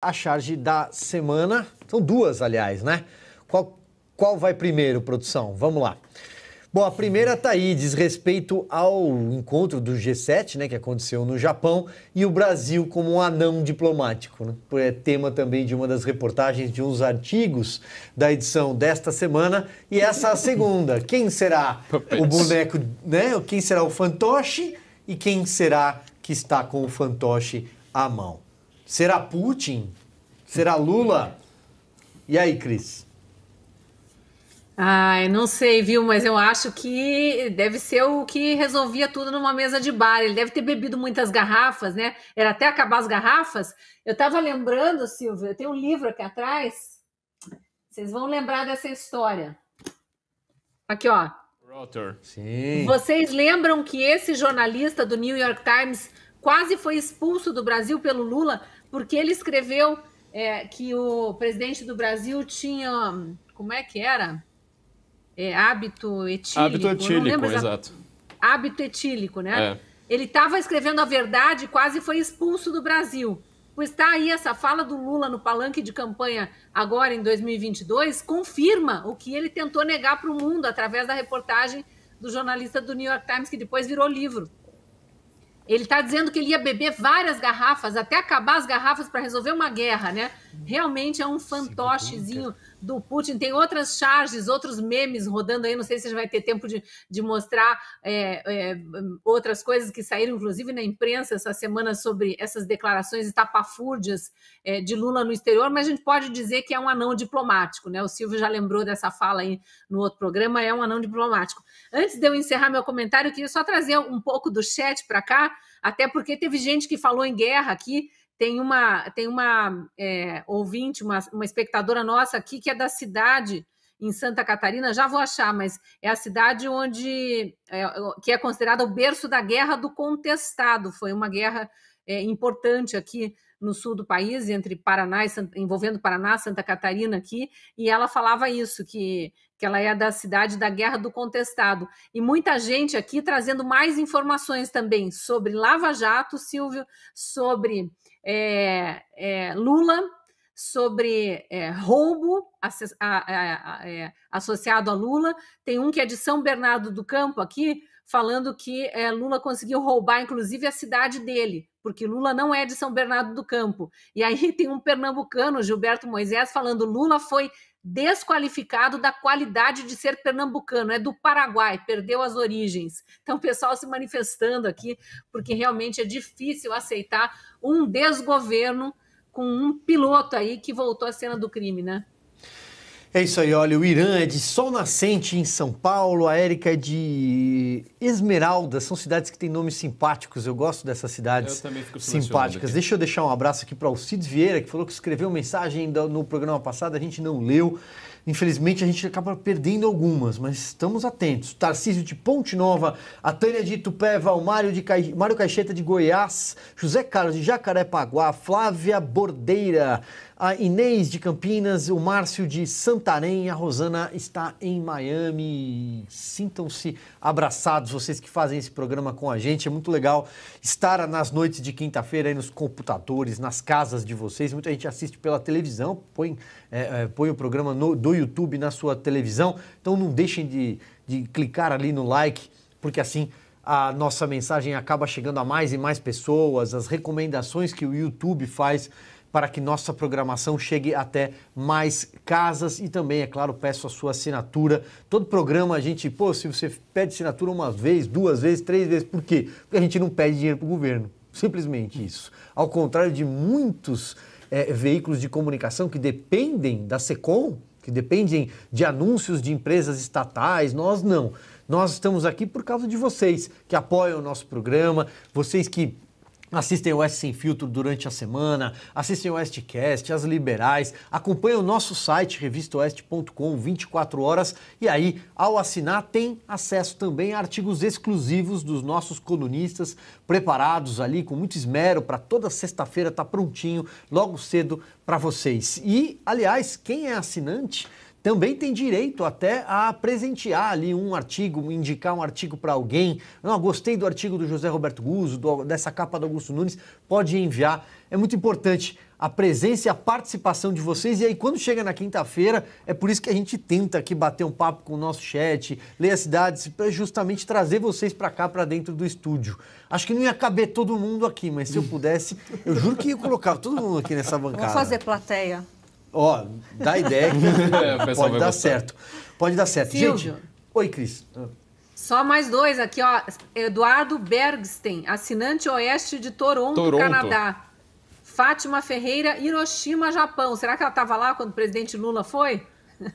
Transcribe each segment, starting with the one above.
a charge da semana. São duas, aliás, né? Qual, qual vai primeiro, produção? Vamos lá. Bom, a primeira tá aí, diz respeito ao encontro do G7, né, que aconteceu no Japão, e o Brasil como um anão diplomático. Né? É tema também de uma das reportagens de uns artigos da edição desta semana, e essa é a segunda. Quem será o boneco, né? Quem será o fantoche e quem será que está com o fantoche à mão? Será Putin? Será Lula? E aí, Cris? Ah, eu não sei, viu? Mas eu acho que deve ser o que resolvia tudo numa mesa de bar. Ele deve ter bebido muitas garrafas, né? Era até acabar as garrafas. Eu estava lembrando, Silvia, eu tenho um livro aqui atrás. Vocês vão lembrar dessa história. Aqui, ó. Rotter. Sim. Vocês lembram que esse jornalista do New York Times quase foi expulso do Brasil pelo Lula porque ele escreveu é, que o presidente do Brasil tinha. Como é que era? É, hábito etílico. Hábito etílico, exato. Hábito etílico, né? É. Ele estava escrevendo a verdade e quase foi expulso do Brasil. Pois está aí essa fala do Lula no palanque de campanha agora em 2022, confirma o que ele tentou negar para o mundo através da reportagem do jornalista do New York Times, que depois virou livro. Ele está dizendo que ele ia beber várias garrafas até acabar as garrafas para resolver uma guerra, né? realmente é um fantochezinho do Putin. Tem outras charges, outros memes rodando aí. Não sei se a gente vai ter tempo de, de mostrar é, é, outras coisas que saíram, inclusive na imprensa essa semana, sobre essas declarações estapafúrdias é, de Lula no exterior. Mas a gente pode dizer que é um anão diplomático, né? O Silvio já lembrou dessa fala aí no outro programa. É um anão diplomático. Antes de eu encerrar meu comentário, eu queria só trazer um pouco do chat para cá, até porque teve gente que falou em guerra aqui. Tem uma, tem uma é, ouvinte, uma, uma espectadora nossa aqui que é da cidade em Santa Catarina, já vou achar, mas é a cidade onde é, que é considerada o berço da guerra do contestado. Foi uma guerra é, importante aqui no sul do país, entre Paraná e, envolvendo Paraná, Santa Catarina aqui, e ela falava isso, que, que ela é da cidade da Guerra do Contestado. E muita gente aqui trazendo mais informações também sobre Lava Jato, Silvio, sobre é, é, Lula sobre é, roubo a, a, é, associado a Lula. Tem um que é de São Bernardo do Campo aqui, falando que é, Lula conseguiu roubar, inclusive, a cidade dele, porque Lula não é de São Bernardo do Campo. E aí tem um pernambucano, Gilberto Moisés, falando: Lula foi desqualificado da qualidade de ser pernambucano, é do Paraguai, perdeu as origens. Então, o pessoal se manifestando aqui, porque realmente é difícil aceitar um desgoverno com um piloto aí que voltou à cena do crime, né? É isso aí, olha, o Irã é de Sol Nascente em São Paulo, a Érica é de Esmeralda, são cidades que têm nomes simpáticos, eu gosto dessas cidades simpáticas. Deixa eu deixar um abraço aqui para o Cid Vieira, que falou que escreveu mensagem no programa passado, a gente não leu. Infelizmente a gente acaba perdendo algumas, mas estamos atentos. Tarcísio de Ponte Nova, a Tânia de Itupeva, o Mário, de Cai... Mário Caixeta de Goiás, José Carlos de Jacarepaguá, Flávia Bordeira, a Inês de Campinas, o Márcio de Santarém, a Rosana está em Miami. Sintam-se abraçados, vocês que fazem esse programa com a gente. É muito legal estar nas noites de quinta-feira aí nos computadores, nas casas de vocês. Muita gente assiste pela televisão, põe é, é, põe o programa no, do YouTube na sua televisão. Então não deixem de, de clicar ali no like, porque assim a nossa mensagem acaba chegando a mais e mais pessoas, as recomendações que o YouTube faz para que nossa programação chegue até mais casas e também, é claro, peço a sua assinatura. Todo programa a gente, pô, se você pede assinatura uma vez, duas vezes, três vezes, por quê? Porque a gente não pede dinheiro para o governo. Simplesmente isso. Ao contrário de muitos é, veículos de comunicação que dependem da SECOM, que dependem de anúncios de empresas estatais, nós não. Nós estamos aqui por causa de vocês que apoiam o nosso programa, vocês que Assistem o S Sem Filtro durante a semana, assistem o Oestcast, as liberais, acompanhem o nosso site revistaoeste.com 24 horas e aí, ao assinar, tem acesso também a artigos exclusivos dos nossos colunistas, preparados ali com muito esmero para toda sexta-feira estar tá prontinho, logo cedo para vocês. E, aliás, quem é assinante também tem direito até a presentear ali um artigo, indicar um artigo para alguém. Não, ah, gostei do artigo do José Roberto Guzzo, do, dessa capa do Augusto Nunes, pode enviar. É muito importante a presença e a participação de vocês. E aí, quando chega na quinta-feira, é por isso que a gente tenta aqui bater um papo com o nosso chat, ler as cidades, para justamente trazer vocês para cá, para dentro do estúdio. Acho que não ia caber todo mundo aqui, mas se eu pudesse, eu juro que ia colocar todo mundo aqui nessa bancada. Vamos fazer plateia. Ó, oh, dá ideia que é, pode dar gostar. certo. Pode dar certo. Silvio. Gente, oi, Cris. Só mais dois aqui, ó. Eduardo Bergsten, assinante oeste de Toronto, Toronto. Canadá. Fátima Ferreira, Hiroshima, Japão. Será que ela estava lá quando o presidente Lula foi?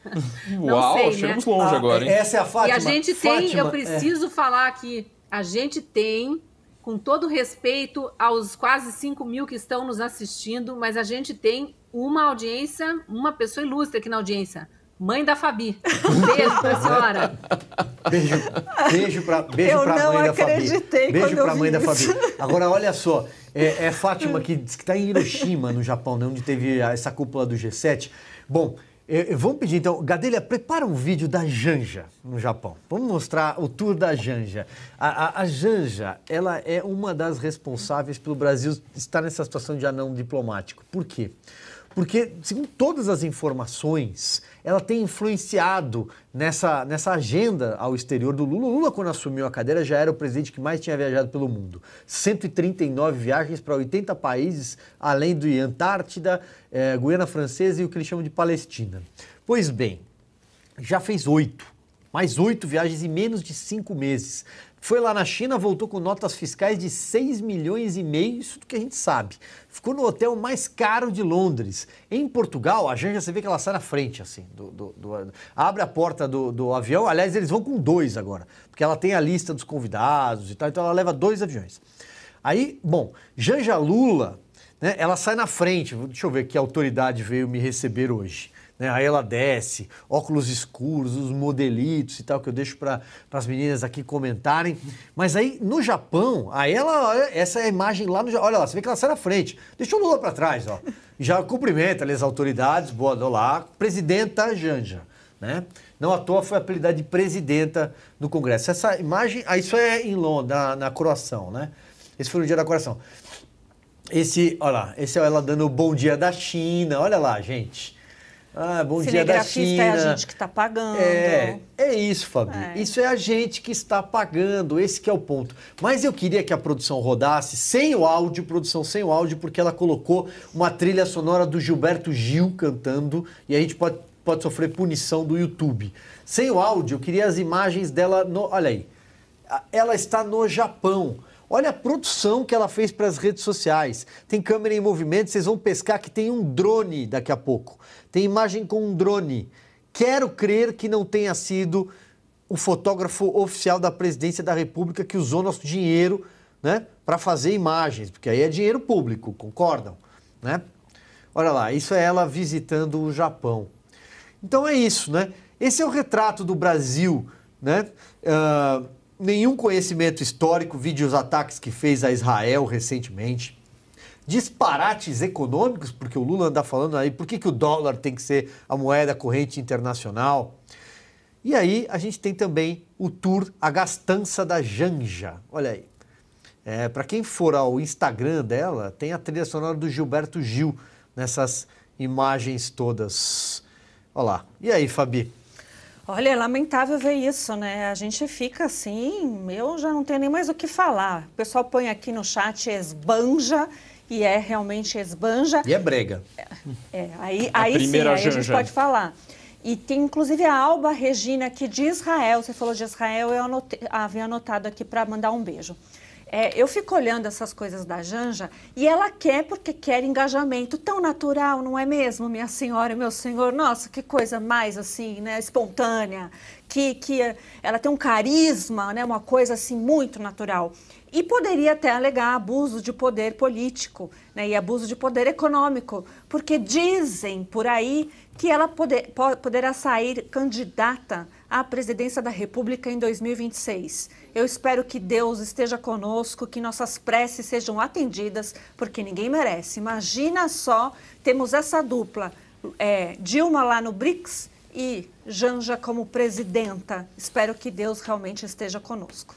Uau, sei, chegamos né? longe ah, agora, hein? Essa é a Fátima. E a gente tem, Fátima, eu é. preciso é. falar aqui, a gente tem, com todo respeito aos quase 5 mil que estão nos assistindo, mas a gente tem uma audiência, uma pessoa ilustre aqui na audiência. Mãe da Fabi. Beijo pra senhora. Beijo, beijo pra, beijo eu pra mãe da Fabi. Beijo pra mãe da Fabi. Agora, olha só. É, é Fátima que diz que tá em Hiroshima, no Japão, né, onde teve essa cúpula do G7. Bom, é, é, vamos pedir então, Gadelha, prepara um vídeo da Janja no Japão. Vamos mostrar o tour da Janja. A, a, a, Janja, ela é uma das responsáveis pelo Brasil estar nessa situação de anão diplomático. Por quê? Porque, segundo todas as informações, ela tem influenciado nessa, nessa agenda ao exterior do Lula. O Lula, quando assumiu a cadeira, já era o presidente que mais tinha viajado pelo mundo. 139 viagens para 80 países, além do Antártida, eh, Guiana Francesa e o que eles chamam de Palestina. Pois bem, já fez oito. Mais oito viagens em menos de cinco meses. Foi lá na China, voltou com notas fiscais de 6 milhões e meio, isso do que a gente sabe. Ficou no hotel mais caro de Londres. Em Portugal, a Janja, você vê que ela sai na frente, assim. Do, do, do, abre a porta do, avião, aliás, eles vão com dois agora, porque ela tem a lista dos convidados e tal, então ela leva dois aviões. Aí, bom, Janja Lula, né, ela sai na frente, deixa eu ver que autoridade veio me receber hoje. Né? Aí ela desce, óculos escuros, os modelitos e tal, que eu deixo para as meninas aqui comentarem. Mas aí no Japão, aí ela, essa é a imagem lá no Olha lá, você vê que ela sai na frente, deixa o Lula para trás, ó. Já cumprimenta ali as autoridades, boa, olá, presidenta Janja. Né? Não à toa foi apelidada de presidenta do Congresso. Essa imagem, ah, isso é em Londres, na, na coroação né? Esse foi no dia da Coração. Esse, olha lá, esse é ela dando o bom dia da China, olha lá, gente. Ah, bom dia da China. é a gente que está pagando. É, é isso, Fabi. É. Isso é a gente que está pagando, esse que é o ponto. Mas eu queria que a produção rodasse sem o áudio, produção sem o áudio, porque ela colocou uma trilha sonora do Gilberto Gil cantando e a gente pode, pode sofrer punição do YouTube. Sem o áudio, eu queria as imagens dela. No, olha aí. Ela está no Japão. Olha a produção que ela fez para as redes sociais. Tem câmera em movimento, vocês vão pescar que tem um drone daqui a pouco. Tem imagem com um drone. Quero crer que não tenha sido o fotógrafo oficial da presidência da República que usou nosso dinheiro né, para fazer imagens, porque aí é dinheiro público, concordam? Né? Olha lá, isso é ela visitando o Japão. Então é isso, né? Esse é o retrato do Brasil, né? Uh, nenhum conhecimento histórico, vide os ataques que fez a Israel recentemente, disparates econômicos, porque o Lula anda falando aí por que, que o dólar tem que ser a moeda corrente internacional. E aí a gente tem também o tour A Gastança da Janja. Olha aí. É, Para quem for ao Instagram dela, tem a trilha sonora do Gilberto Gil nessas imagens todas. Olha lá. E aí, Fabi? Olha, é lamentável ver isso, né? A gente fica assim, eu já não tenho nem mais o que falar. O pessoal põe aqui no chat esbanja e é realmente esbanja. E é brega. É, é aí, a aí sim, aí a gente pode falar. E tem inclusive a Alba Regina aqui de Israel. Você falou de Israel, eu anotei, havia anotado aqui para mandar um beijo. É, eu fico olhando essas coisas da Janja e ela quer porque quer engajamento tão natural, não é mesmo, minha senhora, meu senhor? Nossa, que coisa mais assim, né, espontânea, que, que ela tem um carisma, né, uma coisa assim muito natural. E poderia até alegar abuso de poder político né, e abuso de poder econômico, porque dizem por aí que ela poder, poderá sair candidata à presidência da República em 2026. Eu espero que Deus esteja conosco, que nossas preces sejam atendidas, porque ninguém merece. Imagina só, temos essa dupla, é, Dilma lá no BRICS e Janja como presidenta. Espero que Deus realmente esteja conosco.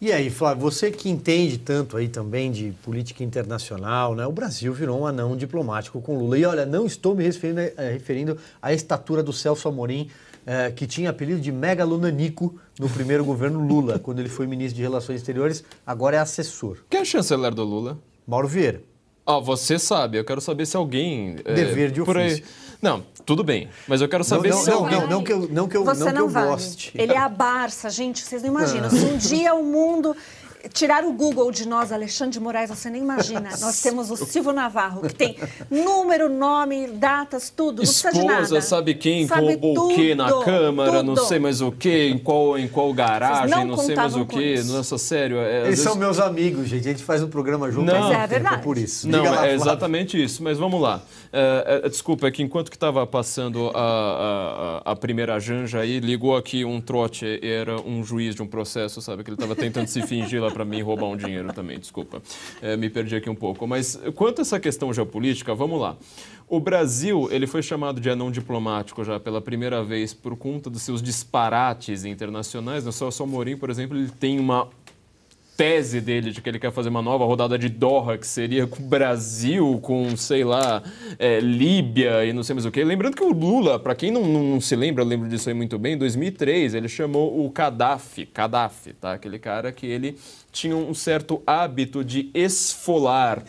E aí, Flávio, você que entende tanto aí também de política internacional, né? O Brasil virou um anão diplomático com Lula. E olha, não estou me referindo, é, referindo à estatura do Celso Amorim, é, que tinha apelido de megalonanico no primeiro governo Lula, quando ele foi ministro de Relações Exteriores, agora é assessor. Quem é o chanceler do Lula? Mauro Vieira. Ah, você sabe. Eu quero saber se alguém. É, Dever de ofício. Não, tudo bem. Mas eu quero saber não, não, se. Não, alguém... não, não que eu, não que eu, você não que eu vale. goste. Ele é a Barça, gente. Vocês não imaginam. Ah. Se um dia o mundo tirar o Google de nós, Alexandre de Moraes, você nem imagina. nós temos o Silvio Navarro, que tem número, nome, datas, tudo. Esposa, sabe quem sabe roubou tudo, o que na Câmara, tudo. não sei mais o que, em qual, em qual garagem, não, não, sei mais o que. Nossa, sério. É, Eles são meus amigos, gente. A gente faz um programa junto. Não, é, é verdade. por isso. Não, lá, é exatamente isso. Mas vamos lá. É, é, desculpa, é que enquanto que estava passando a, a, a primeira janja aí, ligou aqui um trote, era um juiz de um processo, sabe? Que ele estava tentando se fingir lá é para mim roubar um dinheiro também, desculpa. É, me perdi aqui um pouco. Mas quanto a essa questão geopolítica, vamos lá. O Brasil, ele foi chamado de anão diplomático já pela primeira vez por conta dos seus disparates internacionais. O Celso Amorim, por exemplo, ele tem uma tese dele de que ele quer fazer uma nova rodada de Doha, que seria com Brasil, com, sei lá, é, Líbia e não sei mais o que. Lembrando que o Lula, para quem não, não, se lembra, lembro disso aí muito bem, em 2003 ele chamou o Gaddafi, Gaddafi, tá? Aquele cara que ele tinha um certo hábito de esfolar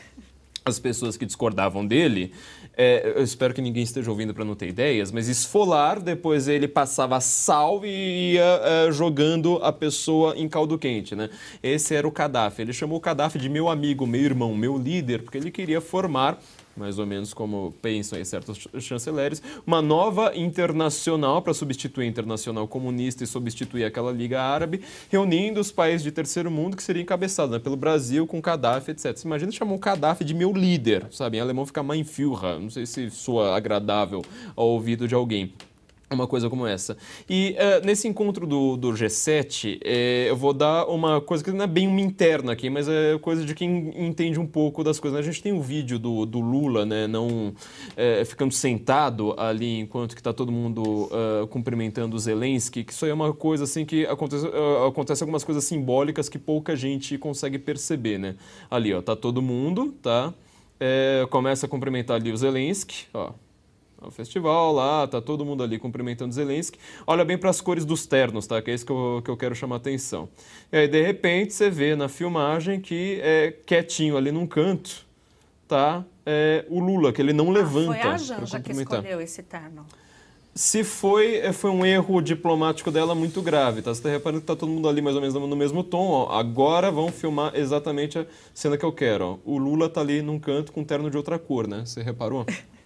as pessoas que discordavam dele, é, eu espero que ninguém esteja ouvindo para não ter ideias, mas esfolar, depois ele passava sal e ia é, jogando a pessoa em caldo quente, né? Esse era o Gaddafi. Ele chamou o Gaddafi de meu amigo, meu irmão, meu líder, porque ele queria formar mais ou menos como pensam aí certos chanceleres, uma nova internacional para substituir a internacional comunista e substituir aquela Liga Árabe, reunindo os países de terceiro mundo que seria encabeçado né, pelo Brasil com Gaddafi, etc. Você imagina chamar o Gaddafi de meu líder, sabe? Em alemão fica Mein Führer, não sei se soa agradável ao ouvido de alguém uma coisa como essa. E uh, nesse encontro do, do G7, eh, eu vou dar uma coisa que não é bem uma interna aqui, mas é coisa de quem entende um pouco das coisas. Né? A gente tem um vídeo do, do Lula, né, não eh, ficando sentado ali enquanto que está todo mundo uh, cumprimentando o Zelensky, que isso aí é uma coisa assim que acontece, uh, acontece algumas coisas simbólicas que pouca gente consegue perceber, né? Ali, ó, tá todo mundo, tá? É, começa a cumprimentar ali o Zelensky, ó, ao é festival lá, tá todo mundo ali cumprimentando Zelensky. Olha bem para as cores dos ternos, tá? Que é isso que eu, que eu quero chamar atenção. E aí, de repente, você vê na filmagem que é quietinho ali num canto, tá? É, o Lula, que ele não ah, levanta. Foi a Janja que escolheu esse terno. Se foi, é, foi um erro diplomático dela muito grave, tá? Você tá reparando que tá todo mundo ali mais ou menos no mesmo tom, ó. Agora vão filmar exatamente a cena que eu quero, ó. O Lula tá ali num canto com um terno de outra cor, né? Você reparou?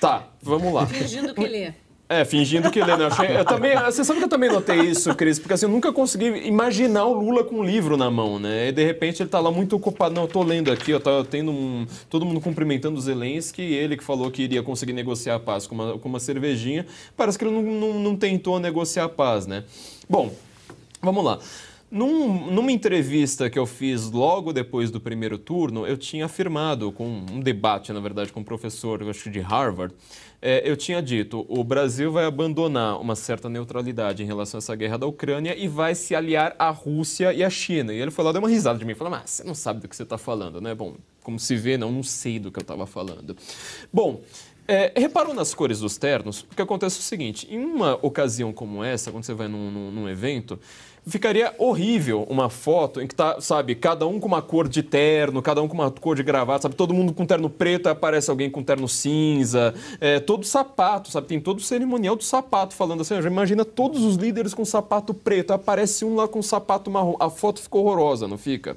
Tá, vamos lá. Fingindo que lê. É, fingindo que lê, né? Eu, achei, eu também, você sabe que eu também notei isso, Cris, porque assim, eu nunca consegui imaginar o Lula com um livro na mão, né? E de repente ele tá lá muito ocupado. Não, eu tô lendo aqui, eu tá tendo um, todo mundo cumprimentando o Zelensky, ele que falou que iria conseguir negociar a paz com uma, com uma cervejinha. Parece que ele não, não, não tentou negociar a paz, né? Bom, vamos lá. Num, numa entrevista que eu fiz logo depois do primeiro turno, eu tinha afirmado, com um debate, na verdade, com um professor, eu acho de Harvard, é, eu tinha dito: o Brasil vai abandonar uma certa neutralidade em relação a essa guerra da Ucrânia e vai se aliar à Rússia e à China. E ele foi lá, deu uma risada de mim, falou: Mas ah, você não sabe do que você está falando, né? Bom, como se vê, não, não sei do que eu estava falando. Bom. É, reparou nas cores dos ternos? Porque acontece o seguinte: em uma ocasião como essa, quando você vai num, num, num evento, ficaria horrível uma foto em que tá, sabe, cada um com uma cor de terno, cada um com uma cor de gravata, sabe, todo mundo com terno preto, aparece alguém com terno cinza, é, todo sapato, sabe, tem todo o cerimonial do sapato falando assim, imagina todos os líderes com sapato preto, aparece um lá com sapato marrom, a foto ficou horrorosa, não fica?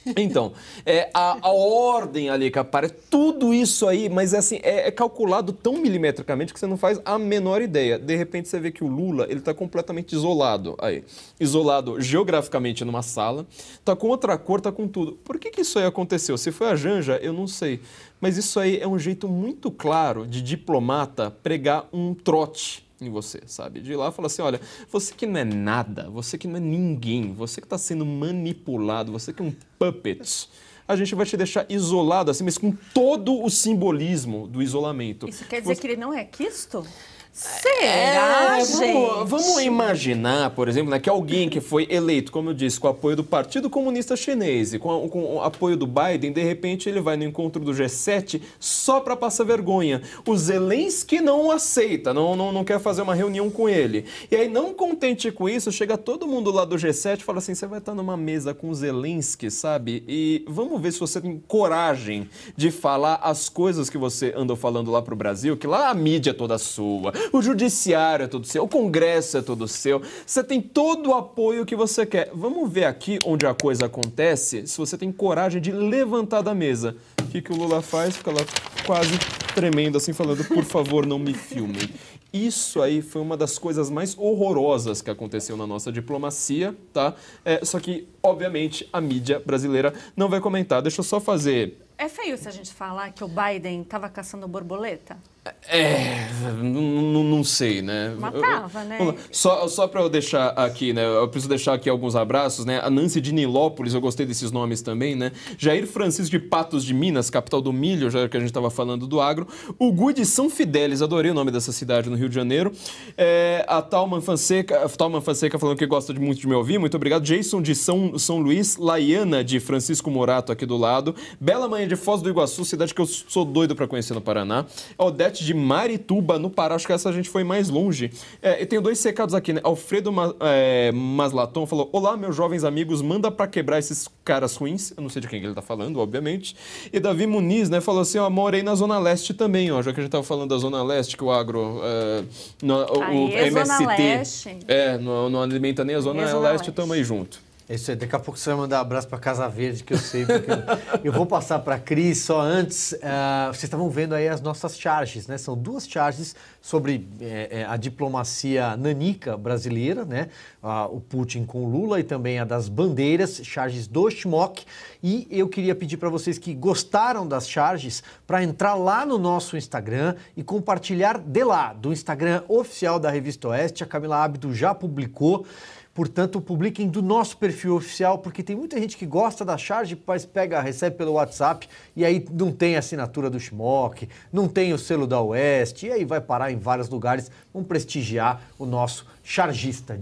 Então, é, a, a ordem ali, que aparece tudo isso aí, mas é assim, é, é, calculado tão milimetricamente que você não faz a menor ideia. De repente você vê que o Lula, ele tá completamente isolado aí. Isolado geograficamente numa sala, tá com outra cor, tá com tudo. Por que que isso aí aconteceu? Se foi a Janja, eu não sei. Mas isso aí é um jeito muito claro de diplomata pregar um trote em você, sabe? De ir lá e falar assim, olha, você que não é nada, você que não é ninguém, você que está sendo manipulado, você que é um puppet, a gente vai te deixar isolado assim, mas com todo o simbolismo do isolamento. Isso quer dizer você... que ele não é quisto? Será, é, vamos, vamos, imaginar, por exemplo, né, que alguém que foi eleito, como eu disse, com o apoio do Partido Comunista Chinês e com, a, com o apoio do Biden, de repente ele vai no encontro do G7 só para passar vergonha. O Zelensky não aceita, não, não, não quer fazer uma reunião com ele. E aí, não contente com isso, chega todo mundo lá do G7 e fala assim, você vai estar tá numa mesa com o Zelensky, sabe? E vamos ver se você tem coragem de falar as coisas que você andou falando lá pro Brasil, que lá a mídia é toda sua o judiciário é todo seu, o Congresso é todo seu, você tem todo o apoio que você quer. Vamos ver aqui onde a coisa acontece, se você tem coragem de levantar da mesa. O que, que o Lula faz? Fica lá quase tremendo, assim, falando: por favor, não me filmem. Isso aí foi uma das coisas mais horrorosas que aconteceu na nossa diplomacia, tá? É, só que, obviamente, a mídia brasileira não vai comentar. Deixa eu só fazer. É feio se a gente falar que o Biden estava caçando borboleta? É, não sei, né? Matava, né? Só, só para eu deixar aqui, né? Eu preciso deixar aqui alguns abraços, né? A Nancy de Nilópolis, eu gostei desses nomes também, né? Jair Francisco de Patos de Minas, capital do milho, já que a gente estava falando do agro. O Gui de São Fidélis, adorei o nome dessa cidade no Rio de Janeiro. É, a Talman Fonseca, a Talman Fonseca falando que gosta de, muito de me ouvir, muito obrigado. Jason de São, São Luís, Laiana de Francisco Morato aqui do lado. Bela Manhã de Foz do Iguaçu, cidade que eu sou doido para conhecer no Paraná. Odete de Marituba, no Pará. Acho que essa a gente foi mais longe. É, eu tenho dois recados aqui, né? Alfredo Ma é, Maslaton falou: Olá, meus jovens amigos, manda para quebrar esses caras ruins. Eu não sei de quem ele tá falando, obviamente. E Davi Muniz, né, falou assim: ó, morei na Zona Leste também, ó. Já que a gente tava falando da Zona Leste, que o agro. É, no, Aí, o é MST. Leste. É, não, não alimenta nem a Zona, Zona Leste, Leste, tamo aí junto. É isso aí, daqui a pouco você vai mandar um abraço para Casa Verde, que eu sei. Eu, eu, vou passar para a Cris, só antes, uh, vocês estavam vendo aí as nossas charges, né? São duas charges sobre é, é a diplomacia nanica brasileira, né? Uh, o Putin com o Lula e também a das bandeiras, charges do Schmock. E eu queria pedir para vocês que gostaram das charges para entrar lá no nosso Instagram e compartilhar de lá, do Instagram oficial da Revista Oeste. A Camila Abdo já publicou. Portanto, publiquem do nosso perfil oficial, porque tem muita gente que gosta da charge, mas pega, recebe pelo WhatsApp e aí não tem assinatura do Schmock, não tem o selo da Oeste, e aí vai parar em vários lugares. Vamos prestigiar o nosso chargista.